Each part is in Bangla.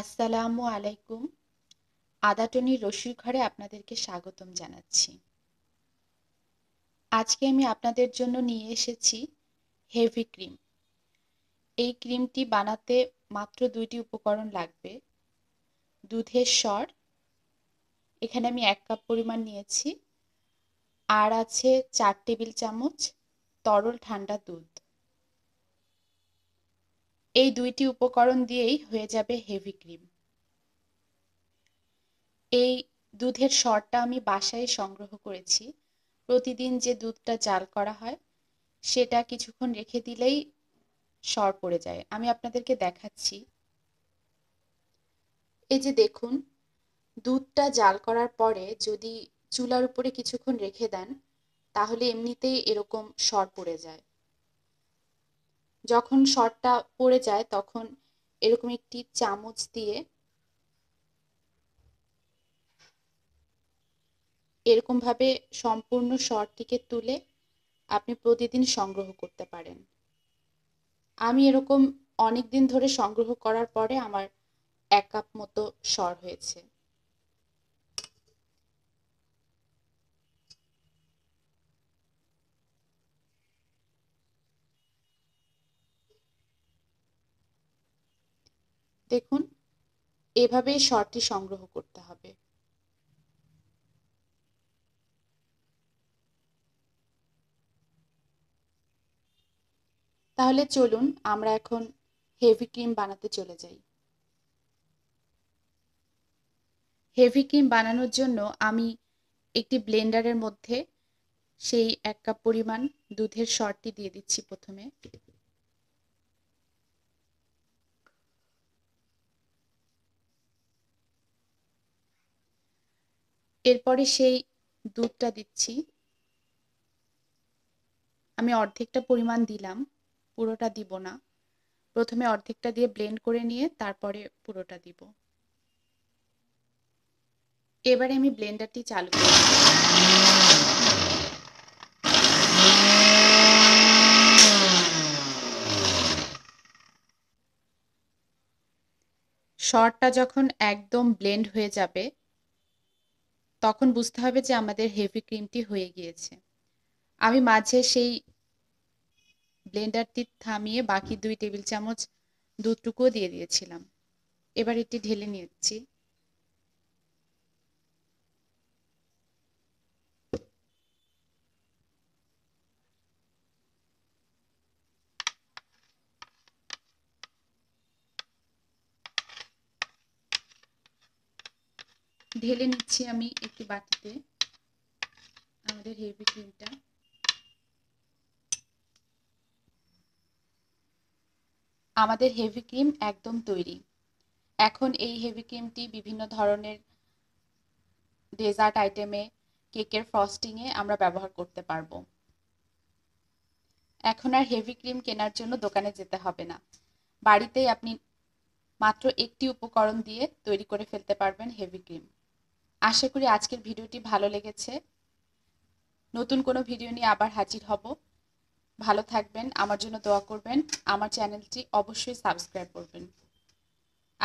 আসসালামু আলাইকুম আদাটনির রসির ঘরে আপনাদেরকে স্বাগতম জানাচ্ছি আজকে আমি আপনাদের জন্য নিয়ে এসেছি হেভি ক্রিম এই ক্রিমটি বানাতে মাত্র দুইটি উপকরণ লাগবে দুধের সর এখানে আমি এক কাপ পরিমাণ নিয়েছি আর আছে চার টেবিল চামচ তরল ঠান্ডা দুধ এই দুইটি উপকরণ দিয়েই হয়ে যাবে হেভি ক্রিম এই দুধের সরটা আমি বাসায় সংগ্রহ করেছি প্রতিদিন যে দুধটা জাল করা হয় সেটা কিছুক্ষণ রেখে দিলেই সর পড়ে যায় আমি আপনাদেরকে দেখাচ্ছি এই যে দেখুন দুধটা জাল করার পরে যদি চুলার উপরে কিছুক্ষণ রেখে দেন তাহলে এমনিতেই এরকম সর পড়ে যায় যখন শর্টটা পড়ে যায় তখন এরকম একটি চামচ দিয়ে এরকমভাবে সম্পূর্ণ শর্টটিকে তুলে আপনি প্রতিদিন সংগ্রহ করতে পারেন আমি এরকম অনেক দিন ধরে সংগ্রহ করার পরে আমার এক কাপ মতো সর হয়েছে দেখুন এভাবে স্বরটি সংগ্রহ করতে হবে তাহলে চলুন আমরা এখন হেভি ক্রিম বানাতে চলে যাই হেভি ক্রিম বানানোর জন্য আমি একটি ব্লেন্ডারের মধ্যে সেই এক কাপ পরিমাণ দুধের সরটি দিয়ে দিচ্ছি প্রথমে এরপরে সেই দুধটা দিচ্ছি আমি অর্ধেকটা পরিমাণ দিলাম পুরোটা দিব না প্রথমে অর্ধেকটা দিয়ে ব্লেন্ড করে নিয়ে তারপরে পুরোটা দিব এবারে আমি ব্লেন্ডারটি চালু করি শর্টটা যখন একদম ব্লেন্ড হয়ে যাবে তখন বুঝতে হবে যে আমাদের হেভি ক্রিমটি হয়ে গিয়েছে আমি মাঝে সেই ব্লেন্ডারটি থামিয়ে বাকি দুই টেবিল চামচ দুধটুকুও দিয়ে দিয়েছিলাম এবার এটি ঢেলে নিচ্ছি ঢেলে নিচ্ছি আমি একটি বাটিতে আমাদের হেভি ক্রিমটা আমাদের হেভি ক্রিম একদম তৈরি এখন এই হেভি ক্রিমটি বিভিন্ন ধরনের ডেজার্ট আইটেমে কেকের ফ্রস্টিংয়ে আমরা ব্যবহার করতে পারবো এখন আর হেভি ক্রিম কেনার জন্য দোকানে যেতে হবে না বাড়িতেই আপনি মাত্র একটি উপকরণ দিয়ে তৈরি করে ফেলতে পারবেন হেভি ক্রিম আশা করি আজকের ভিডিওটি ভালো লেগেছে নতুন কোনো ভিডিও নিয়ে আবার হাজির হব ভালো থাকবেন আমার জন্য দোয়া করবেন আমার চ্যানেলটি অবশ্যই সাবস্ক্রাইব করবেন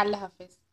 আল্লাহ হাফেজ